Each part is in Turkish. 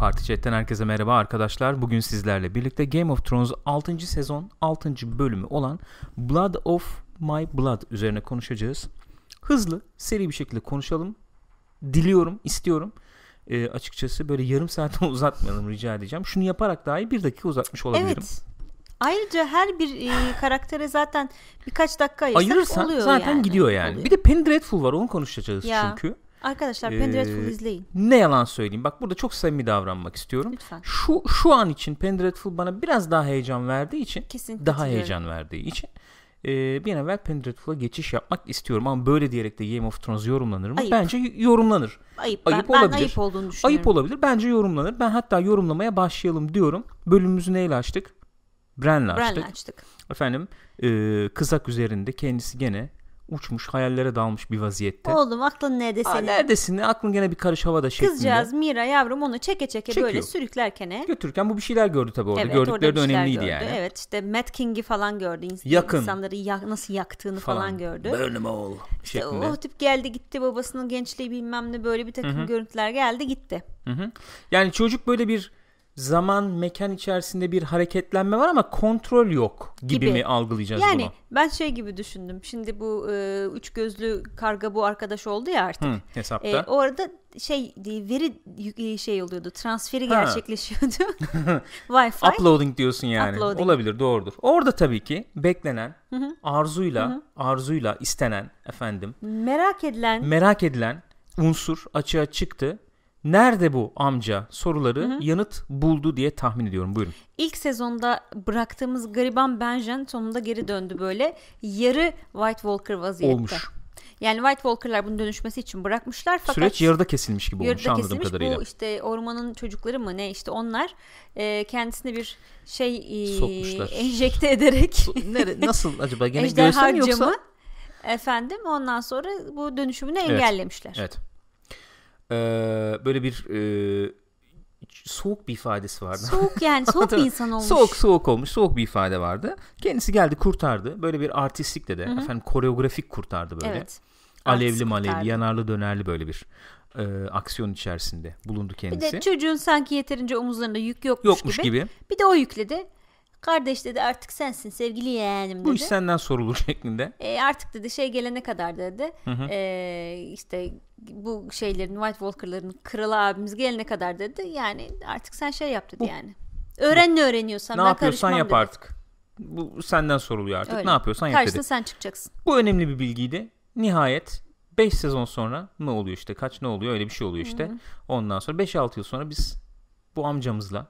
Parti Chat'ten herkese merhaba arkadaşlar. Bugün sizlerle birlikte Game of Thrones 6. sezon 6. bölümü olan Blood of My Blood üzerine konuşacağız. Hızlı, seri bir şekilde konuşalım. Diliyorum, istiyorum. E, açıkçası böyle yarım saate uzatmayalım rica edeceğim. Şunu yaparak dahi bir dakika uzatmış olabilirim. Evet. Ayrıca her bir e, karaktere zaten birkaç dakika ayırsak Ayırırsan oluyor zaten yani. gidiyor yani. Oluyor. Bir de Penny Dreadful var onu konuşacağız ya. çünkü. Arkadaşlar Pendretful ee, izleyin. Ne yalan söyleyeyim. Bak burada çok samimi davranmak istiyorum. Lütfen. Şu şu an için Pendretful bana biraz daha heyecan verdiği için, Kesinlikle daha heyecan verdiği için e, bir an evvel Penderetful'a geçiş yapmak istiyorum ama böyle diyerek de Game of Thrones yorumlanır mı? Ayıp. Bence yorumlanır. Ayıp. Ayıp ben, olabilir. Ben ayıp olduğunu düşünüyorum. Ayıp olabilir. Bence yorumlanır. Ben hatta yorumlamaya başlayalım diyorum. Bölümümüzü neyle açtık? Bren'le açtık. Bren'le açtık. Efendim e, kızak üzerinde kendisi gene uçmuş hayallere dalmış bir vaziyette. Oğlum aklın nerede senin? Aa, neredesin? Aklın gene bir karış havada şeklinde. Kızcağız Mira yavrum onu çeke çeke Çekiyor. böyle sürüklerken. Götürürken bu bir şeyler gördü tabii orada. Evet, Gördükleri orada de önemliydi gördü. yani. Evet işte Matt King'i falan gördü. İns- Yakın. İnsanları ya- nasıl yaktığını falan, falan gördü. Burn them all işte şeklinde. o tip geldi gitti babasının gençliği bilmem ne böyle bir takım Hı-hı. görüntüler geldi gitti. Hı-hı. Yani çocuk böyle bir zaman mekan içerisinde bir hareketlenme var ama kontrol yok gibi, gibi. mi algılayacağız yani, bunu? Yani ben şey gibi düşündüm. Şimdi bu e, üç gözlü karga bu arkadaş oldu ya artık. Hı, hesapta. E, o arada şey veri e, şey oluyordu. Transferi ha. gerçekleşiyordu. Wi-Fi. Uploading diyorsun yani. Uploading. Olabilir, doğrudur. Orada tabii ki beklenen, Hı-hı. arzuyla, Hı-hı. arzuyla istenen efendim. Merak edilen. Merak edilen unsur açığa çıktı Nerede bu amca soruları Hı-hı. yanıt buldu diye tahmin ediyorum. Buyurun. İlk sezonda bıraktığımız gariban Benjen sonunda geri döndü böyle. Yarı White Walker vaziyette. Olmuş. Yani White Walker'lar bunun dönüşmesi için bırakmışlar fakat süreç yarıda kesilmiş gibi olmuş yarıda anladığım kesilmiş. kadarıyla. Bu işte ormanın çocukları mı ne işte onlar e, kendisine bir şey e, Sokmuşlar. enjekte ederek nasıl acaba gene göğsem yoksa efendim ondan sonra bu dönüşümünü evet. engellemişler. Evet böyle bir e, soğuk bir ifadesi vardı. Soğuk yani soğuk bir insan olmuş. Soğuk soğuk olmuş soğuk bir ifade vardı. Kendisi geldi kurtardı. Böyle bir artistlikle de Hı-hı. efendim koreografik kurtardı böyle. Evet. Alevli malevli yanarlı dönerli böyle bir e, aksiyon içerisinde bulundu kendisi. Bir de çocuğun sanki yeterince omuzlarında yük yokmuş, yokmuş gibi. gibi. Bir de o yükledi. Kardeş dedi artık sensin sevgili yeğenim dedi. Bu iş senden sorulur şeklinde. E, artık dedi şey gelene kadar dedi. Hı hı. E, işte bu şeylerin White Walker'ların kralı abimiz gelene kadar dedi. Yani artık sen şey yap dedi bu, yani. Öğren ne öğreniyorsan ne ben yapıyorsan yap dedi. artık. Bu senden soruluyor artık. Öyle. Ne yapıyorsan yap Karşısına dedi. sen çıkacaksın. Bu önemli bir bilgiydi. Nihayet 5 sezon sonra ne oluyor işte kaç ne oluyor öyle bir şey oluyor işte. Hı-hı. Ondan sonra 5-6 yıl sonra biz bu amcamızla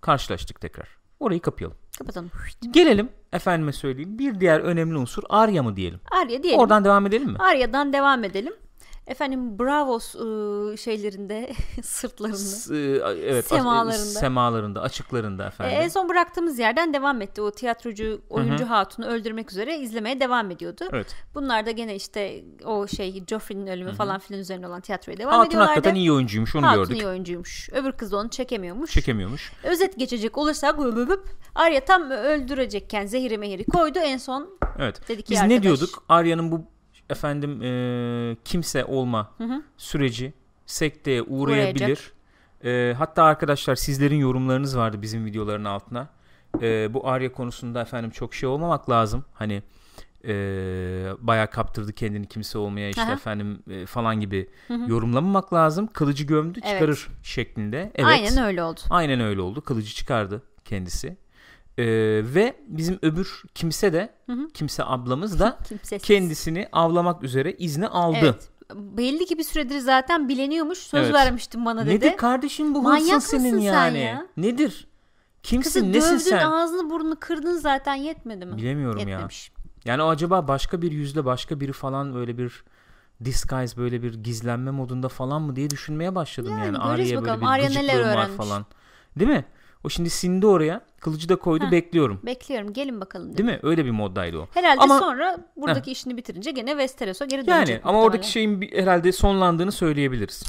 karşılaştık tekrar. Orayı kapayalım. Kapatalım. Gelelim efendime söyleyeyim. Bir diğer önemli unsur Arya mı diyelim? Arya diyelim. Oradan devam edelim mi? Arya'dan devam edelim efendim Bravos şeylerinde sırtlarında evet, e, semalarında. semalarında açıklarında efendim. E, en son bıraktığımız yerden devam etti. O tiyatrocu oyuncu Hı-hı. hatunu öldürmek üzere izlemeye devam ediyordu. Evet. Bunlar da gene işte o şey Joffrey'nin ölümü Hı-hı. falan filan üzerine olan tiyatroya devam ediyorlardı. Hatun hakikaten iyi oyuncuymuş onu Hatun gördük. Hatun iyi oyuncuymuş. Öbür kız da onu çekemiyormuş. Çekemiyormuş. Özet geçecek olursak Arya tam öldürecekken zehiri mehiri koydu en son. Evet. Dedi ki Biz ne diyorduk? Arya'nın bu efendim e, kimse olma hı hı. süreci sekteye uğrayabilir. E, hatta arkadaşlar sizlerin yorumlarınız vardı bizim videoların altına. E, bu Arya konusunda efendim çok şey olmamak lazım. Hani e, bayağı kaptırdı kendini kimse olmaya işte Aha. efendim e, falan gibi hı hı. yorumlamamak lazım. Kılıcı gömdü çıkarır evet. şeklinde. Evet. Aynen öyle oldu. Aynen öyle oldu. Kılıcı çıkardı kendisi. Ee, ve bizim öbür kimse de hı hı. kimse ablamız da Kimsesiz. kendisini avlamak üzere izni aldı. Evet. Belli ki bir süredir zaten bileniyormuş. Söz Evet. vermiştin bana dedi. Nedir kardeşim bu hırsın senin sen yani? ya? Nedir? Kimsin Kızı nesin dövdün sen? ağzını burnunu kırdın zaten yetmedi mi? Bilemiyorum ya. Yani o acaba başka bir yüzle başka biri falan böyle bir disguise böyle bir gizlenme modunda falan mı diye düşünmeye başladım yani. Yani göreceğiz bakalım. böyle bir Arya neler öğrenmiş. falan. Değil mi? O şimdi sindi oraya. Kılıcı da koydu Heh, bekliyorum. Bekliyorum gelin bakalım. Dedi. Değil mi? Öyle bir moddaydı o. Herhalde ama, sonra buradaki heh. işini bitirince gene Westeros'a geri dönecek. Yani ama oradaki şeyin bir, herhalde sonlandığını söyleyebiliriz.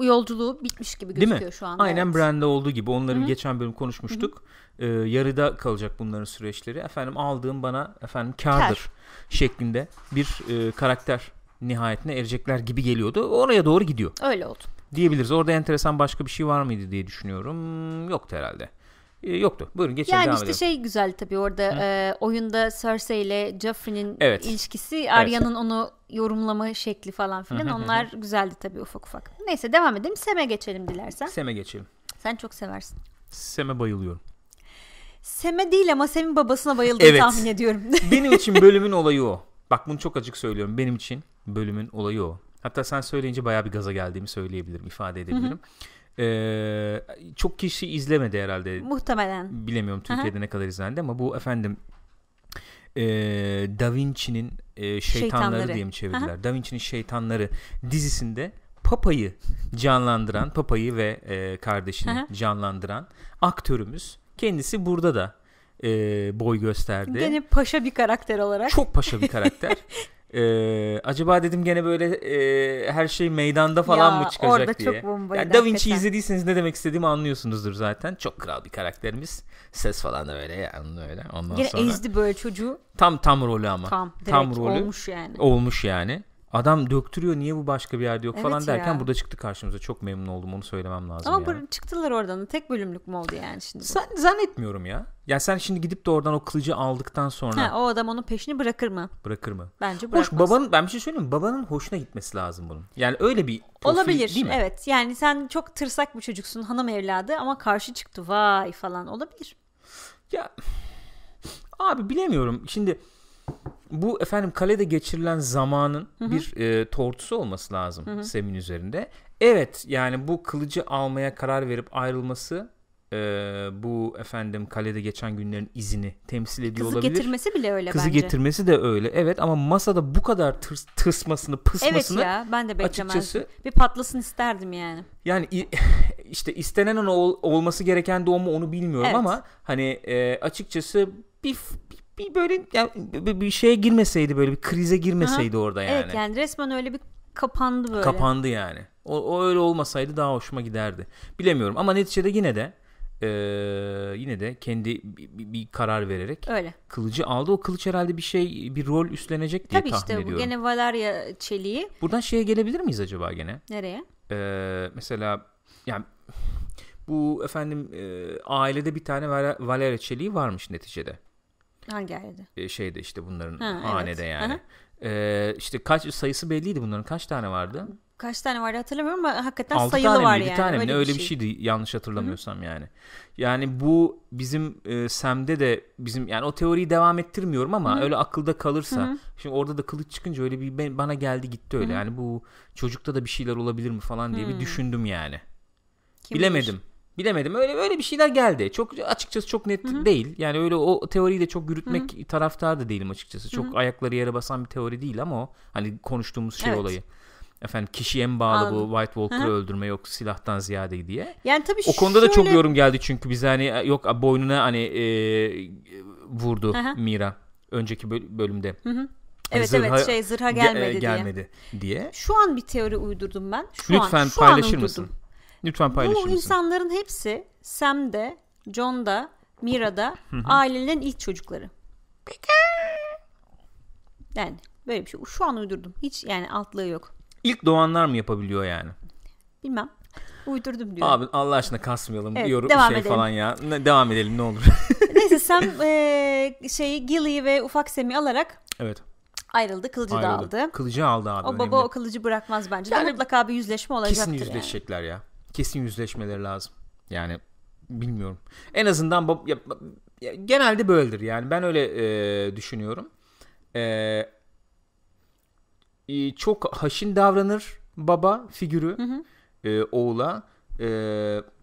Yolculuğu bitmiş gibi gözüküyor Değil mi? şu anda. Aynen evet. Brand'de olduğu gibi onların Hı-hı. geçen bölüm konuşmuştuk. Ee, yarıda kalacak bunların süreçleri. Efendim aldığım bana efendim kardır Kar. şeklinde bir e, karakter nihayetine erecekler gibi geliyordu. Oraya doğru gidiyor. Öyle oldu diyebiliriz. Orada enteresan başka bir şey var mıydı diye düşünüyorum. Yoktu herhalde. Ee, yoktu. Buyurun geçelim yani devam işte edelim. şey güzel tabii orada e, oyunda Cersei ile Joffrey'nin evet. ilişkisi Arya'nın evet. onu yorumlama şekli falan filan onlar güzeldi tabii ufak ufak. Neyse devam edelim. Sem'e geçelim dilersen. Sem'e geçelim. Sen çok seversin. Sem'e bayılıyorum. Sem'e değil ama Sem'in babasına bayıldığını evet. tahmin ediyorum. Benim için bölümün olayı o. Bak bunu çok açık söylüyorum. Benim için bölümün olayı o. Hatta sen söyleyince bayağı bir gaza geldiğimi söyleyebilirim, ifade edebilirim. Ee, çok kişi izlemedi herhalde. Muhtemelen. Bilemiyorum Türkiye'de Aha. ne kadar izlendi ama bu efendim e, Da Vinci'nin e, şeytanları, şeytanları diye mi çevirdiler? Aha. Da Vinci'nin şeytanları dizisinde Papa'yı canlandıran, Papa'yı ve e, kardeşini Aha. canlandıran aktörümüz kendisi burada da e, boy gösterdi. Gene paşa bir karakter olarak. Çok paşa bir karakter. Ee, acaba dedim gene böyle e, her şey meydanda falan ya, mı çıkacak orada diye. Çok bombaydı, yani Da Vinci izlediyseniz ne demek istediğimi anlıyorsunuzdur zaten. Çok kral bir karakterimiz. Ses falan da öyle yani öyle. Ondan Yine sonra. ezdi böyle çocuğu. Tam tam rolü ama. Tam, tam rolü. olmuş yani. Olmuş yani. Adam döktürüyor niye bu başka bir yerde yok evet falan derken ya. burada çıktı karşımıza. Çok memnun oldum onu söylemem lazım. Ama yani. çıktılar oradan. Tek bölümlük mü oldu yani şimdi? Sen, zannetmiyorum ya. Ya sen şimdi gidip de oradan o kılıcı aldıktan sonra. Ha, o adam onun peşini bırakır mı? Bırakır mı? Bence bırakmaz. Hoş babanın ben bir şey söyleyeyim Babanın hoşuna gitmesi lazım bunun. Yani öyle bir profil, Olabilir değil mi? evet. Yani sen çok tırsak bir çocuksun hanım evladı ama karşı çıktı vay falan olabilir. Ya abi bilemiyorum. Şimdi bu efendim kalede geçirilen zamanın Hı-hı. bir e, tortusu olması lazım Hı-hı. Sem'in üzerinde. Evet yani bu kılıcı almaya karar verip ayrılması e, bu efendim kalede geçen günlerin izini temsil ediyor Kızı olabilir. Kızı getirmesi bile öyle Kızı bence. getirmesi de öyle evet ama masada bu kadar tırs, tırsmasını pısmasını Evet ya ben de beklemezdim. Açıkçası, bir patlasın isterdim yani. Yani işte istenen ol, olması gereken de o mu onu bilmiyorum evet. ama hani e, açıkçası bir bir böyle yani bir şeye girmeseydi böyle bir krize girmeseydi Aha. orada yani. Evet yani resmen öyle bir kapandı böyle. Kapandı yani. O, o öyle olmasaydı daha hoşuma giderdi. Bilemiyorum ama neticede yine de ee, yine de kendi bir, bir karar vererek Öyle. kılıcı aldı. O kılıç herhalde bir şey bir rol üstlenecek diye Tabii tahmin işte, ediyorum. Tabii işte gene Valarya çeliği. Buradan şeye gelebilir miyiz acaba gene? Nereye? Ee, mesela yani bu efendim e, ailede bir tane Valerya çeliği varmış neticede. Hangi ailede? E, şeyde işte bunların ha, hanede evet. yani. E, işte kaç sayısı belliydi bunların kaç tane vardı? Kaç tane vardı hatırlamıyorum ama hakikaten Altı sayılı tane var mi, yani. tane öyle mi? Öyle, öyle bir, şey. bir şeydi yanlış hatırlamıyorsam Hı-hı. yani. Yani bu bizim e, Sem'de de bizim yani o teoriyi devam ettirmiyorum ama Hı-hı. öyle akılda kalırsa Hı-hı. şimdi orada da kılıç çıkınca öyle bir ben, bana geldi gitti öyle Hı-hı. yani bu çocukta da bir şeyler olabilir mi falan diye Hı-hı. bir düşündüm yani. Kim Bilemedim. Bilir? bilemedim. Öyle böyle bir şeyler geldi. Çok açıkçası çok net Hı-hı. değil. Yani öyle o teoriyi de çok yürütmek Hı-hı. taraftar da değilim açıkçası. Çok Hı-hı. ayakları yere basan bir teori değil ama o hani konuştuğumuz şey evet. olayı. Efendim kişiye mi bağlı Anladım. bu White Walker'ı Hı-hı. öldürme yok silahtan ziyade diye. Yani tabii O konuda şöyle... da çok yorum geldi çünkü biz hani e, yok boynuna hani e, e vurdu Hı-hı. Mira önceki bölümde. hı hani Evet zırha, evet şey zırha gelmedi, ge- gelmedi e, diye. diye. Şu an bir teori uydurdum ben. Şu Lütfen an, şu paylaşır an mısın? Lütfen paylaşır Bu insanların hepsi Sam de, John da, Mira da ailenin ilk çocukları. Yani böyle bir şey. Şu an uydurdum. Hiç yani altlığı yok. İlk doğanlar mı yapabiliyor yani? Bilmem. Uydurdum diyor. Abi Allah aşkına kasmayalım evet, yorum devam şey edelim. falan ya. Ne, devam edelim ne olur. Neyse Sam e, şeyi Gilly ve ufak Sam'i alarak Evet. ayrıldı. Kılıcı da aldı. Kılıcı aldı abi. O baba önemli. o kılıcı bırakmaz bence. Yani- mutlaka bir yüzleşme olacaktır. Kesin yani. yüzleşecekler ya kesin yüzleşmeleri lazım. Yani bilmiyorum. En azından ya, ya, genelde böyledir yani ben öyle e, düşünüyorum. E, e, çok haşin davranır baba figürü hı hı. E, oğula e,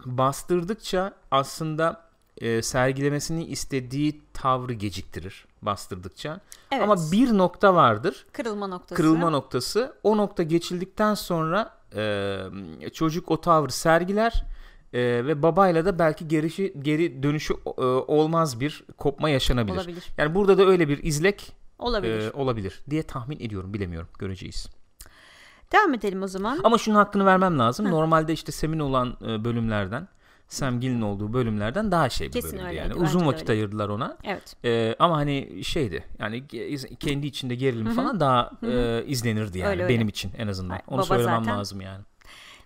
bastırdıkça aslında e, sergilemesini istediği tavrı geciktirir bastırdıkça. Evet. Ama bir nokta vardır. Kırılma noktası. Kırılma noktası. O nokta geçildikten sonra e, çocuk o tavrı sergiler e, ve babayla da belki gerisi, geri dönüşü e, olmaz bir kopma yaşanabilir. Olabilir. Yani burada da öyle bir izlek olabilir. E, olabilir diye tahmin ediyorum bilemiyorum göreceğiz. Devam edelim o zaman. Ama şunun hakkını vermem lazım. Hı. Normalde işte semin olan bölümlerden Sam Gill'in olduğu bölümlerden daha şey bir Kesin bölümdü yani. Uzun vakit öyleydi. ayırdılar ona. Evet. E, ama hani şeydi yani kendi içinde gerilim Hı-hı. falan daha e, izlenirdi yani öyle, öyle. benim için en azından. Hayır, Onu söylemem zaten... lazım yani.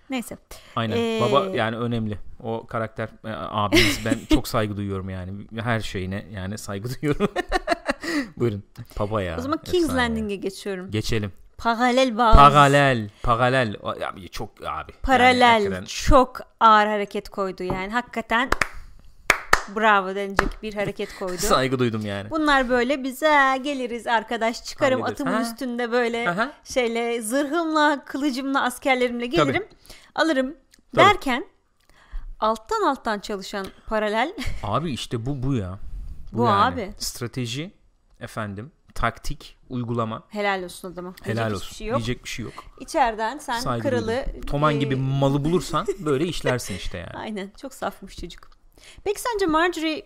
Neyse. Aynen. Ee... Baba yani önemli. O karakter e, abimiz ben çok saygı duyuyorum yani. Her şeyine yani saygı duyuyorum. Buyurun. Baba ya. O zaman Kings Landing'e geçiyorum. Geçelim. Paralel bazı. Paralel, paralel. Abi çok abi. Paralel yani çok ağır hareket koydu yani. Hakikaten bravo denecek bir hareket koydu. Saygı duydum yani. Bunlar böyle bize geliriz arkadaş çıkarım Hallederiz. atımın ha. üstünde böyle Aha. şeyle zırhımla kılıcımla askerlerimle gelirim Tabii. alırım Tabii. derken alttan alttan çalışan paralel. Abi işte bu bu ya. Bu, bu yani. abi. Strateji efendim taktik, uygulama. Helal olsun adama. Helal Diyecek olsun. Bir şey yok. Diyecek bir şey yok. İçeriden sen Saygı kralı... Duydum. Toman e... gibi malı bulursan böyle işlersin işte yani. Aynen. Çok safmış çocuk. Peki sence Marjorie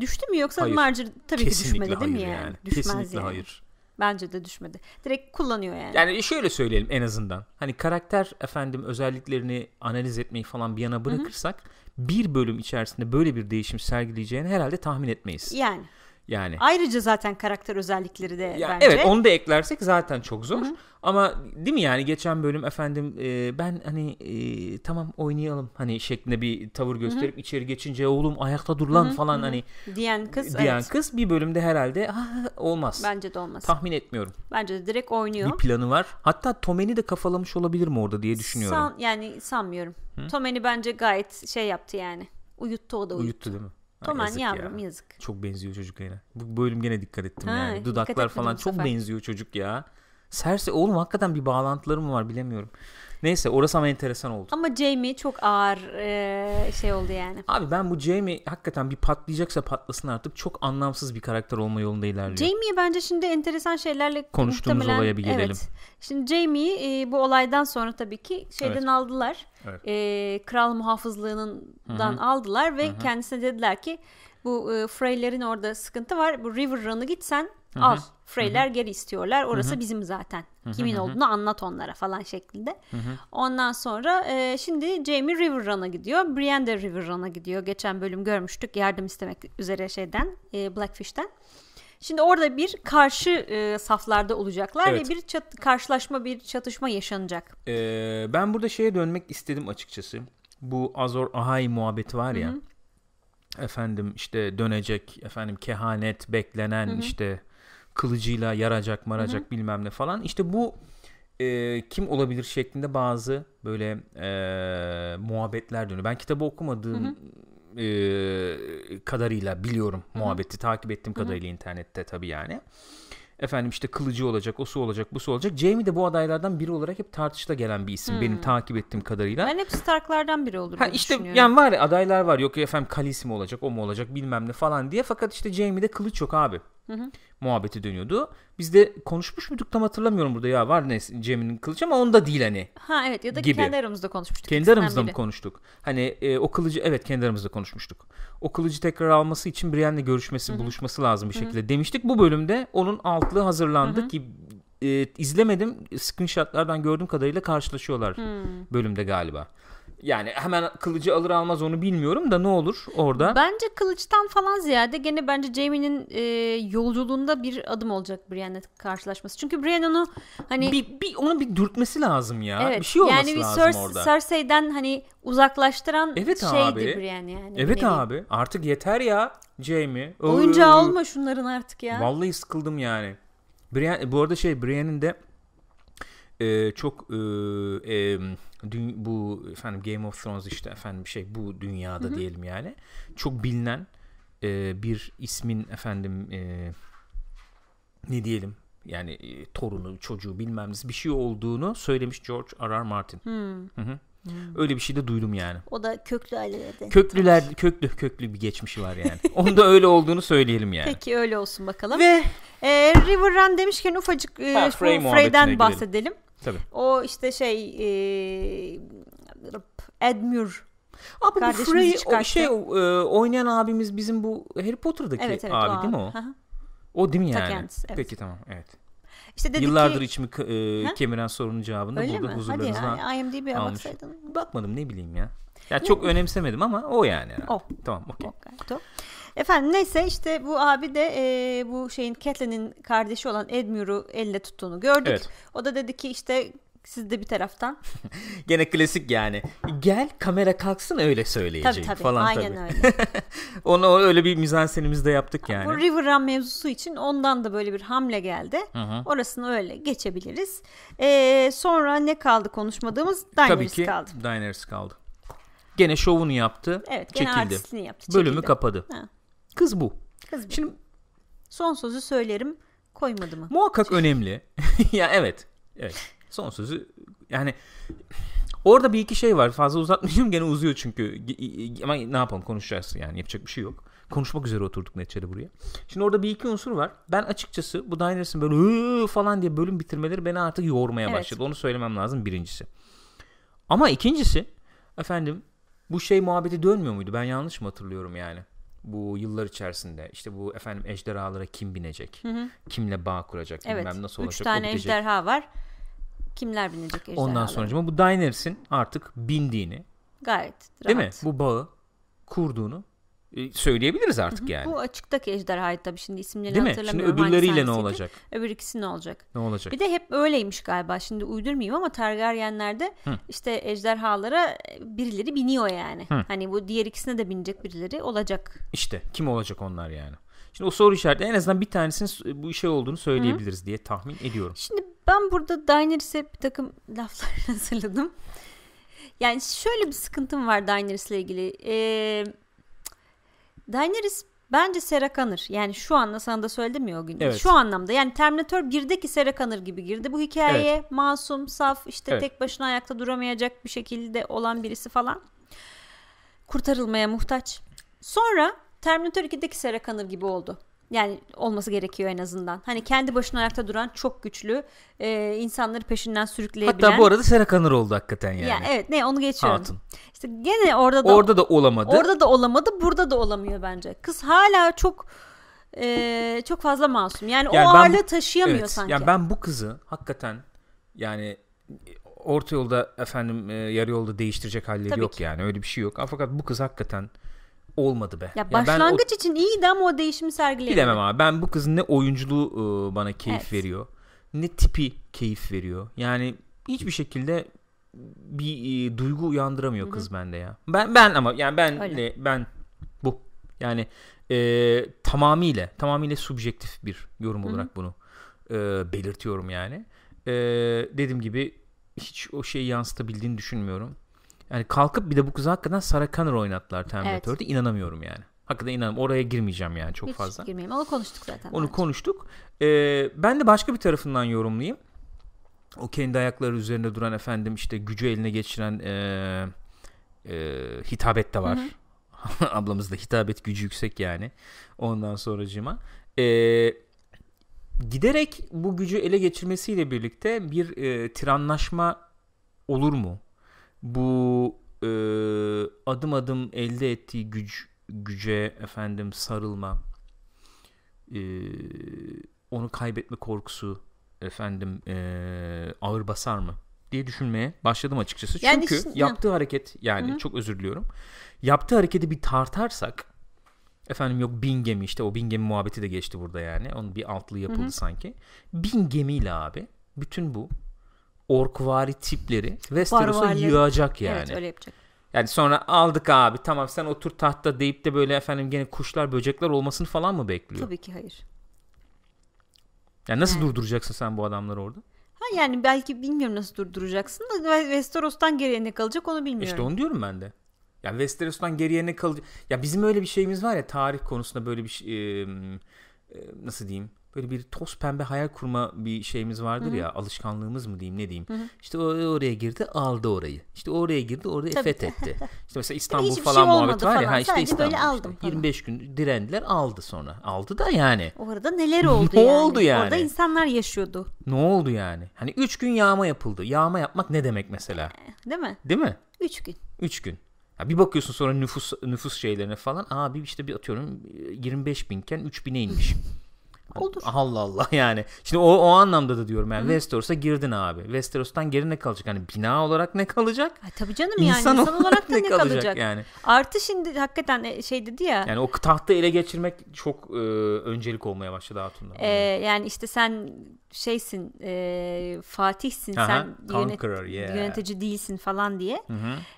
düştü mü yoksa hayır. Marjorie tabii Kesinlikle ki düşmedi değil mi yani? yani. Düşmez Kesinlikle yani. hayır. Bence de düşmedi. Direkt kullanıyor yani. Yani şöyle söyleyelim en azından. Hani karakter efendim özelliklerini analiz etmeyi falan bir yana bırakırsak Hı-hı. bir bölüm içerisinde böyle bir değişim sergileyeceğini herhalde tahmin etmeyiz. Yani. Yani. Ayrıca zaten karakter özellikleri de ya, bence. Evet onu da eklersek zaten çok zor. Hı-hı. Ama değil mi yani geçen bölüm efendim e, ben hani e, tamam oynayalım hani şeklinde bir tavır gösterip Hı-hı. içeri geçince oğlum ayakta dur lan Hı-hı. falan Hı-hı. hani diyen kız diyen evet. kız bir bölümde herhalde ah, olmaz. Bence de olmaz. Tahmin etmiyorum. Bence de direkt oynuyor. Bir planı var. Hatta Tomen'i de kafalamış olabilir mi orada diye düşünüyorum. San, yani sanmıyorum. Tomen'i bence gayet şey yaptı yani. Uyuttu o da uyuttu. Uyuttu değil mi? Tomen yazık yavrum ya. yazık. Çok benziyor çocuklara. Bu bölüm gene dikkat ettim ha, yani. Dudaklar falan çok sefer. benziyor çocuk ya. Serse oğlum hakikaten bir bağlantıları mı var bilemiyorum. Neyse orası ama enteresan oldu. Ama Jamie çok ağır e, şey oldu yani. Abi ben bu Jamie hakikaten bir patlayacaksa patlasın artık çok anlamsız bir karakter olma yolunda ilerliyor. Jamie'ye bence şimdi enteresan şeylerle konuştuğumuz muhtemelen... olaya bir gelelim. Evet. Şimdi Jamie'yi e, bu olaydan sonra tabii ki şeyden evet. aldılar. Evet. E, kral muhafızlığından Hı-hı. aldılar ve Hı-hı. kendisine dediler ki bu e, Freylerin orada sıkıntı var. Bu River Run'ı gitsen Hı-hı. al. Freyler geri istiyorlar. Orası Hı-hı. bizim zaten. Kimin Hı-hı. olduğunu anlat onlara falan şeklinde. Hı-hı. Ondan sonra e, şimdi Jamie Riverrun'a gidiyor. Brienne de Riverrun'a gidiyor. Geçen bölüm görmüştük yardım istemek üzere şeyden e, Blackfish'ten. Şimdi orada bir karşı e, saflarda olacaklar evet. ve bir çat- karşılaşma, bir çatışma yaşanacak. Ee, ben burada şeye dönmek istedim açıkçası. Bu Azor Ahai muhabbeti var ya. Hı-hı. Efendim işte dönecek, efendim kehanet, beklenen Hı-hı. işte kılıcıyla yaracak maracak Hı-hı. bilmem ne falan. İşte bu e, kim olabilir şeklinde bazı böyle e, muhabbetler dönüyor. Ben kitabı okumadığım e, kadarıyla biliyorum Hı-hı. muhabbeti takip ettiğim kadarıyla Hı-hı. internette tabii yani. Efendim işte kılıcı olacak, o su olacak, bu su olacak. Jamie de bu adaylardan biri olarak hep tartışta gelen bir isim hmm. benim takip ettiğim kadarıyla. Ben hep Stark'lardan biri olur ha, işte yani var adaylar var. Yok efendim Kalis mi olacak, o mu olacak bilmem ne falan diye. Fakat işte Jamie'de kılıç yok abi. Hı hı. Muhabbeti dönüyordu. Biz de konuşmuş muyduk tam hatırlamıyorum burada ya var ne Cem'in kılıcı ama onda değil hani. Ha evet ya da gibi. kendi aramızda konuşmuştuk. Kendi aramızda mı konuştuk? Hani e, o kılıcı evet kendi aramızda konuşmuştuk. O kılıcı tekrar alması için Brienne'le görüşmesi Hı-hı. buluşması lazım bir şekilde Hı-hı. demiştik. Bu bölümde onun altlığı hazırlandı Hı-hı. ki e, izlemedim screenshotlardan gördüğüm kadarıyla karşılaşıyorlar hı bölümde galiba. Yani hemen kılıcı alır almaz onu bilmiyorum da ne olur orada? Bence kılıçtan falan ziyade gene bence Jamie'nin e, yolculuğunda bir adım olacak Brienne'le karşılaşması. Çünkü Brienne onu hani bir, bir onu bir dürtmesi lazım ya. Evet, bir şey olması yani bir lazım Cer- orada. Cersei'den hani uzaklaştıran evet şeydi abi. Brienne yani. Evet Benim. abi. Artık yeter ya Jamie. Oyuncu alma şunların artık ya. Vallahi sıkıldım yani. Brienne, bu arada şey Brienne'in de e, çok e, e, bu efendim Game of Thrones işte efendim bir şey bu dünyada Hı-hı. diyelim yani çok bilinen e, bir ismin efendim e, ne diyelim yani e, torunu çocuğu bilmem nesi bir şey olduğunu söylemiş George R.R. Martin. Hı. hı Hmm. Öyle bir şey de duydum yani. O da köklü ailelerde. Köklüler tabii. köklü köklü bir geçmişi var yani. Onun da öyle olduğunu söyleyelim yani. Peki öyle olsun bakalım. Ve e, River Run demişken ufacık e, Frey'den bahsedelim. Tabii. O işte şey e, Edmure Abi bu Frey o şey e, oynayan abimiz bizim bu Harry Potter'daki evet, evet, abi, abi. değil mi o? O değil mi yani? evet. Peki tamam evet. İşte dedik Yıllardır ki... içimi e, kemiren sorunun cevabını Öyle burada mi? huzurlarınızdan Hadi ya, IMDb'ye baksaydın. Bakmadım ne bileyim ya. Ya çok önemsemedim ama o yani. O. Tamam okey. okay. Efendim neyse işte bu abi de e, bu şeyin Catelyn'in kardeşi olan Edmure'u elle tuttuğunu gördük. Evet. O da dedi ki işte siz de bir taraftan. Gene klasik yani. Gel kamera kalksın öyle söyleyecek. tabii, tabii. falan Aynen tabii. öyle. Onu öyle bir mizansenimizde yaptık yani. Bu River Run mevzusu için ondan da böyle bir hamle geldi. Hı-hı. Orasını öyle geçebiliriz. Ee, sonra ne kaldı konuşmadığımız? Diners tabii ki, kaldı. Diners kaldı. Gene şovunu yaptı. Evet gene çekildi. artistliğini yaptı. Çekildi. Bölümü kapadı. Ha. Kız bu. Kız bu. Şimdi son sözü söylerim koymadı mı? Muhakkak önemli. ya evet. Evet. Son sözü yani orada bir iki şey var. Fazla uzatmayacağım, gene uzuyor çünkü. Ama ne yapalım konuşacağız yani yapacak bir şey yok. Konuşmak üzere oturduk neticede buraya. Şimdi orada bir iki unsur var. Ben açıkçası bu Diners'ın böyle falan diye bölüm bitirmeleri beni artık yormaya evet. başladı. Onu söylemem lazım birincisi. Ama ikincisi efendim bu şey muhabbeti dönmüyor muydu? Ben yanlış mı hatırlıyorum yani? bu yıllar içerisinde işte bu efendim ejderhalara kim binecek? Hı hı. Kimle bağ kuracak? Evet. Bilmem nasıl olacak? Üç tane ejderha var. Kimler binecek ejderhalara? Ondan sonra bu Daenerys'in artık bindiğini. Gayet rahat. Değil mi? Bu bağı kurduğunu ee, söyleyebiliriz artık Hı-hı. yani. Bu açıktaki ejderhaydı tabii şimdi isimlerini Değil hatırlamıyorum. Şimdi öbürleriyle ne olacak? Öbür ikisi ne olacak? Ne olacak? Bir de hep öyleymiş galiba şimdi uydurmayayım ama Targaryenlerde Hı. işte ejderhalara e, birileri biniyor yani. Hı. Hani bu diğer ikisine de binecek birileri olacak. İşte kim olacak onlar yani? Şimdi o soru işareti en azından bir tanesinin bu şey olduğunu söyleyebiliriz Hı. diye tahmin ediyorum. Şimdi ben burada Daenerys'e bir takım laflar hazırladım. Yani şöyle bir sıkıntım var Daenerys'le ilgili. Eee Daenerys bence Sarah Yani şu anda sana da söyledim ya o gün. Evet. Şu anlamda yani Terminator 1'deki Sarah gibi girdi bu hikayeye. Evet. Masum, saf, işte evet. tek başına ayakta duramayacak bir şekilde olan birisi falan. Kurtarılmaya muhtaç. Sonra Terminator 2'deki Sarah gibi oldu. Yani olması gerekiyor en azından. Hani kendi başına ayakta duran çok güçlü e, insanları peşinden sürükleyebilen. Hatta bu arada Sera Connor oldu hakikaten yani. Ya, evet ne onu geçiyorum. Hatun. İşte gene orada da orada da olamadı. Orada da olamadı, burada da olamıyor bence. Kız hala çok e, çok fazla masum. Yani, yani o ben, ağırlığı taşıyamıyor evet, sanki. Yani ben bu kızı hakikaten yani orta yolda efendim e, yarı yolda değiştirecek halleri Tabii yok ki. yani öyle bir şey yok. Fakat bu kız hakikaten olmadı be. Ya başlangıç ya o... için iyiydi ama o değişimi sergileyemedi. Bilemem abi. Ben bu kızın ne oyunculuğu e, bana keyif evet. veriyor. Ne tipi keyif veriyor. Yani hiçbir şekilde bir e, duygu uyandıramıyor kız bende ya. Ben ben ama yani ben Öyle. ben bu. Yani e, tamamıyla tamamıyla subjektif bir yorum Hı-hı. olarak bunu e, belirtiyorum yani. E, dediğim gibi hiç o şeyi yansıtabildiğini düşünmüyorum. Yani kalkıp bir de bu kızı hakikaten Sarah Connor oynattılar Terminator'da. Evet. İnanamıyorum yani. Hakikaten inanamıyorum. oraya girmeyeceğim yani çok Hiç fazla. girmeyeyim. Onu konuştuk zaten. Onu bence. konuştuk. Ee, ben de başka bir tarafından yorumlayayım. O kendi ayakları üzerinde duran efendim işte gücü eline geçiren e, e, hitabet de var. Ablamızda hitabet gücü yüksek yani. Ondan sonracıma. Eee giderek bu gücü ele geçirmesiyle birlikte bir e, tiranlaşma olur mu? bu e, adım adım elde ettiği güç güce efendim sarılma e, onu kaybetme korkusu efendim e, ağır basar mı diye düşünmeye başladım açıkçası. Yani Çünkü işte, yaptığı hı. hareket yani Hı-hı. çok özür diliyorum. Yaptığı hareketi bir tartarsak efendim yok bin gemi işte o bin gemi muhabbeti de geçti burada yani. Onun bir altlı yapıldı Hı-hı. sanki. Bin gemiyle abi bütün bu orkvari tipleri Westeros'a yığacak yani. Evet öyle yapacak. Yani sonra aldık abi tamam sen otur tahtta deyip de böyle efendim gene kuşlar böcekler olmasını falan mı bekliyor? Tabii ki hayır. Yani nasıl yani. durduracaksın sen bu adamları orada? Ha yani belki bilmiyorum nasıl durduracaksın da Westeros'tan geriye ne kalacak onu bilmiyorum. İşte onu diyorum ben de. Ya Westeros'tan geriye ne kalacak? Ya bizim öyle bir şeyimiz var ya tarih konusunda böyle bir şey, e, e, nasıl diyeyim? böyle bir toz pembe hayal kurma bir şeyimiz vardır Hı-hı. ya alışkanlığımız mı diyeyim ne diyeyim. Hı-hı. İşte oraya, oraya girdi aldı orayı. İşte oraya girdi orada efet etti. İşte mesela İstanbul Tabii şey falan şey muhabbet var falan. ya. Ha, işte İstanbul böyle aldım işte. 25 gün direndiler aldı sonra. Aldı da yani. Orada neler oldu ne yani. oldu yani? Orada insanlar yaşıyordu. Ne oldu yani? Hani 3 gün yağma yapıldı. Yağma yapmak ne demek mesela? Eh, değil mi? Değil mi? 3 gün. 3 gün. Ya bir bakıyorsun sonra nüfus nüfus şeylerine falan. Abi işte bir atıyorum 25 binken 3 bine inmiş. Olur. Allah Allah yani. Şimdi o, o anlamda da diyorum yani Hı. Westeros'a girdin abi. Westeros'tan geri ne kalacak? Hani bina olarak ne kalacak? Ha, tabii canım yani insan, insan olarak da ne kalacak? kalacak yani. Artı şimdi hakikaten e, şey dedi ya. Yani o tahtı ele geçirmek çok e, öncelik olmaya başladı Hatun'da. E, yani işte sen şeysin e, Fatih'sin Aha, sen yönet, yeah. yönetici değilsin falan diye.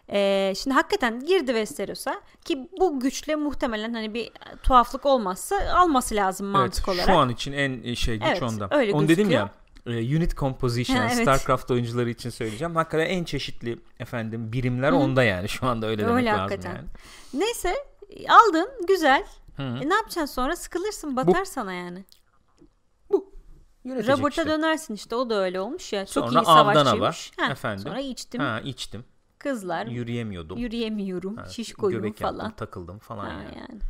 E, şimdi hakikaten girdi Westeros'a ki bu güçle muhtemelen hani bir tuhaflık olmazsa alması lazım mantık evet, olarak. Şu an an için en e, şey güç evet, onda. Öyle Onu dedim ya e, unit composition evet. StarCraft oyuncuları için söyleyeceğim. Hakikaten en çeşitli efendim birimler Hı. onda yani şu anda öyle, öyle demek hakikaten. lazım yani. Neyse aldın güzel. E, ne yapacaksın sonra? Sıkılırsın batar Bu. sana yani. Bu. Yönetecek Robert'a işte. dönersin işte o da öyle olmuş ya. Çok sonra iyi savaşçıymış. Var. Ha, efendim. Sonra içtim. Ha, içtim. Kızlar. Yürüyemiyordum. Yürüyemiyorum. Ha, şişkoyum falan. Yaptım, takıldım falan ha, yani. yani.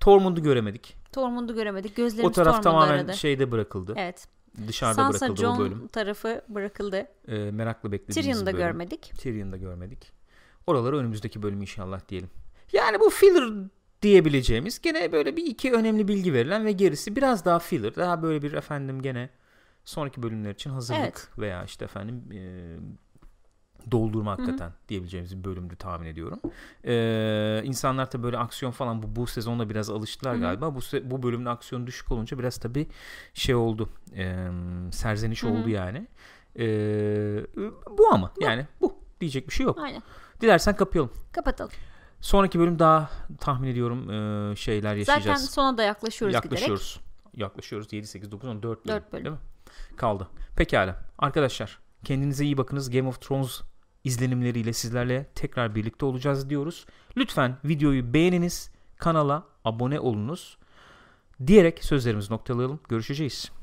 Tormund'u göremedik. Tormund'u göremedik. Gözlerimiz O taraf Tormund'u tamamen aradı. şeyde bırakıldı. Evet. Dışarıda Sansa bırakıldı John o bölüm. tarafı bırakıldı. Ee, merakla beklediğimiz Tyrion'u da bölüm. görmedik. Tyrion'u da görmedik. Oraları önümüzdeki bölüm inşallah diyelim. Yani bu filler diyebileceğimiz gene böyle bir iki önemli bilgi verilen ve gerisi biraz daha filler. Daha böyle bir efendim gene sonraki bölümler için hazırlık evet. veya işte efendim e, doldurma hakikaten Hı-hı. diyebileceğimiz bir bölümdü tahmin ediyorum. Ee, insanlar da böyle aksiyon falan bu bu sezonda biraz alıştılar Hı-hı. galiba. Bu bu bölümün aksiyonu düşük olunca biraz tabi şey oldu. E, serzeniş Hı-hı. oldu yani. E, bu ama bu. yani bu diyecek bir şey yok. Aynen. Dilersen kapayalım. Kapatalım. Sonraki bölüm daha tahmin ediyorum e, şeyler yaşayacağız. Zaten sona da yaklaşıyoruz, yaklaşıyoruz. giderek. Yaklaşıyoruz. 7, 8, 9, 10, 4 bölüm, 4 bölüm. Değil mi? Kaldı. Pekala. Arkadaşlar kendinize iyi bakınız. Game of Thrones izlenimleriyle sizlerle tekrar birlikte olacağız diyoruz. Lütfen videoyu beğeniniz, kanala abone olunuz diyerek sözlerimizi noktalayalım. Görüşeceğiz.